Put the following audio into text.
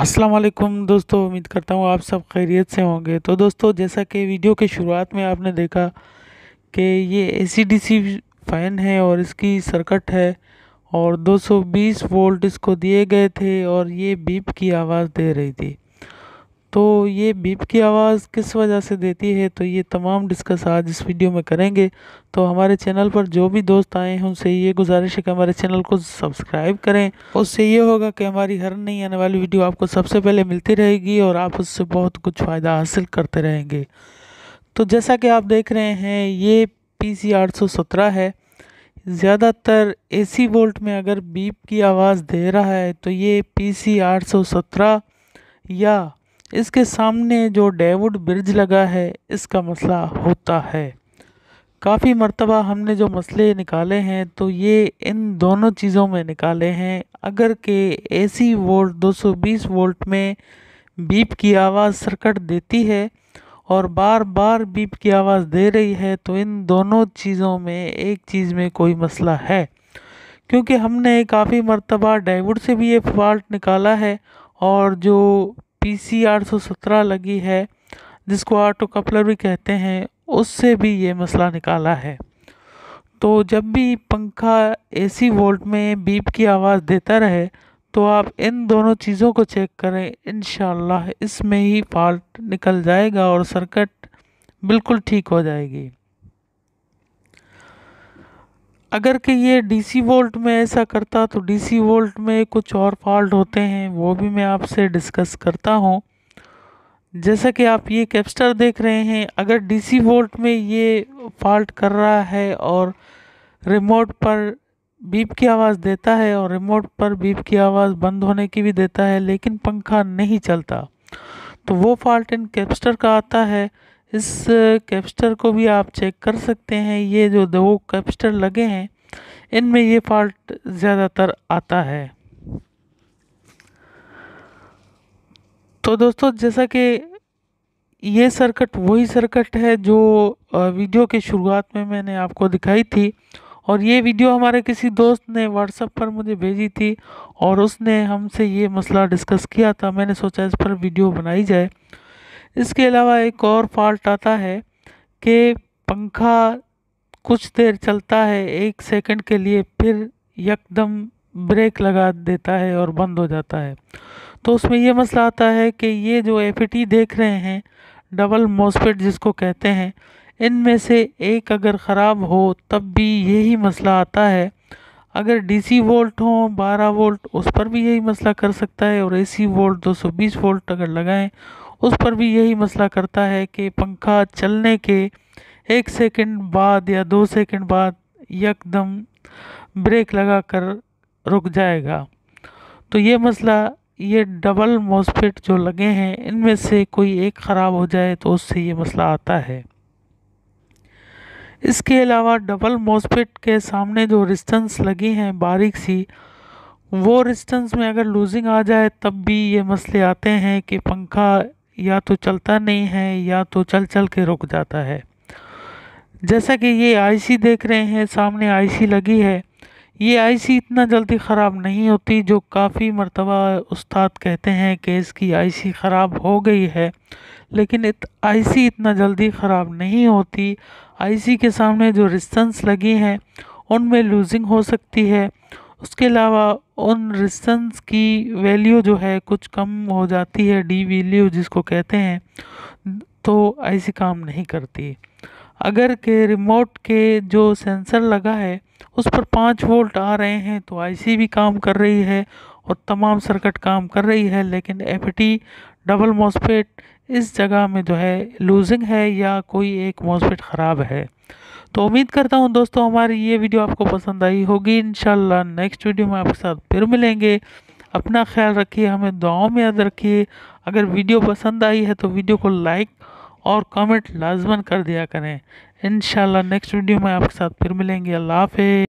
अस्सलाम वालेकुम दोस्तों उम्मीद करता हूँ आप सब खैरियत से होंगे तो दोस्तों जैसा कि वीडियो के शुरुआत में आपने देखा कि ये सी फ़ैन है और इसकी सर्किट है और 220 वोल्ट इसको दिए गए थे और ये बीप की आवाज़ दे रही थी तो ये बीप की आवाज़ किस वजह से देती है तो ये तमाम डिस्कस आज इस वीडियो में करेंगे तो हमारे चैनल पर जो भी दोस्त आए हैं उनसे ये गुजारिश है कि हमारे चैनल को सब्सक्राइब करें उससे ये होगा कि हमारी हर नई आने वाली वीडियो आपको सबसे पहले मिलती रहेगी और आप उससे बहुत कुछ फ़ायदा हासिल करते रहेंगे तो जैसा कि आप देख रहे हैं ये पी सी है ज़्यादातर सी वोल्ट में अगर बीप की आवाज़ दे रहा है तो ये पी सी या इसके सामने जो डेवुड ब्रिज लगा है इसका मसला होता है काफ़ी मरतबा हमने जो मसले निकाले हैं तो ये इन दोनों चीज़ों में निकाले हैं अगर के एसी वोल्ट 220 वोल्ट में बीप की आवाज़ सरकट देती है और बार बार बीप की आवाज़ दे रही है तो इन दोनों चीज़ों में एक चीज़ में कोई मसला है क्योंकि हमने काफ़ी मरतबा डाइवर्ट से भी ये फॉल्ट निकाला है और जो पी सी आठ सौ सत्रह लगी है जिसको ऑटो कपलर भी कहते हैं उससे भी ये मसला निकाला है तो जब भी पंखा एसी वोल्ट में बीप की आवाज़ देता रहे तो आप इन दोनों चीज़ों को चेक करें इन इसमें ही फॉल्ट निकल जाएगा और सर्किट बिल्कुल ठीक हो जाएगी अगर कि ये डीसी वोल्ट में ऐसा करता तो डीसी वोल्ट में कुछ और फॉल्ट होते हैं वो भी मैं आपसे डिस्कस करता हूँ जैसा कि आप ये कैप्स्टर देख रहे हैं अगर डीसी वोल्ट में ये फॉल्ट कर रहा है और रिमोट पर बीप की आवाज़ देता है और रिमोट पर बीप की आवाज़ बंद होने की भी देता है लेकिन पंखा नहीं चलता तो वो फॉल्ट इन कैप्स्टर का आता है इस कैप्स्टर को भी आप चेक कर सकते हैं ये जो दो कैप्स्टर लगे हैं इनमें ये फॉल्ट ज़्यादातर आता है तो दोस्तों जैसा कि ये सर्किट वही सर्किट है जो वीडियो के शुरुआत में मैंने आपको दिखाई थी और ये वीडियो हमारे किसी दोस्त ने व्हाट्सअप पर मुझे भेजी थी और उसने हमसे ये मसला डिस्कस किया था मैंने सोचा इस पर वीडियो बनाई जाए इसके अलावा एक और फॉल्ट आता है कि पंखा कुछ देर चलता है एक सेकंड के लिए फिर यकदम ब्रेक लगा देता है और बंद हो जाता है तो उसमें यह मसला आता है कि ये जो एफ e देख रहे हैं डबल मोसपेट जिसको कहते हैं इनमें से एक अगर ख़राब हो तब भी यही मसला आता है अगर डीसी वोल्ट हो 12 वोल्ट उस पर भी यही मसला कर सकता है और एसी वोल्ट 220 वोल्ट अगर लगाएं उस पर भी यही मसला करता है कि पंखा चलने के एक सेकंड बाद या दो सेकंड बाद यकदम ब्रेक लगा कर रुक जाएगा तो ये मसला ये डबल मोसफिट जो लगे हैं इनमें से कोई एक ख़राब हो जाए तो उससे ये मसला आता है इसके अलावा डबल मोसफिट के सामने जो रिस्टेंस लगी हैं बारीक सी वो रिस्टेंस में अगर लूजिंग आ जाए तब भी ये मसले आते हैं कि पंखा या तो चलता नहीं है या तो चल चल के रुक जाता है जैसा कि ये आईसी देख रहे हैं सामने आईसी लगी है ये आईसी इतना जल्दी ख़राब नहीं होती जो काफ़ी मरतबा उस्ताद कहते हैं कि इसकी आईसी ख़राब हो गई है लेकिन इत, आईसी इतना जल्दी ख़राब नहीं होती आईसी के सामने जो रिस्टेंस लगी हैं उनमें लूजिंग हो सकती है उसके अलावा उन रिस्टेंस की वैल्यू जो है कुछ कम हो जाती है डी वैल्यू जिसको कहते हैं तो ऐसी काम नहीं करती अगर के रिमोट के जो सेंसर लगा है उस पर पाँच वोल्ट आ रहे हैं तो आईसी भी काम कर रही है और तमाम सर्किट काम कर रही है लेकिन एफ डबल मॉसफेट इस जगह में जो है लूजिंग है या कोई एक मॉसफेट ख़राब है तो उम्मीद करता हूँ दोस्तों हमारी ये वीडियो आपको पसंद आई होगी इन नेक्स्ट वीडियो में आपके साथ फिर मिलेंगे अपना ख्याल रखिए हमें दुआओं में याद रखिए अगर वीडियो पसंद आई है तो वीडियो को लाइक और कमेंट लाजमन कर दिया करें इन नेक्स्ट वीडियो में आपके साथ फिर मिलेंगे अल्लाह हाफि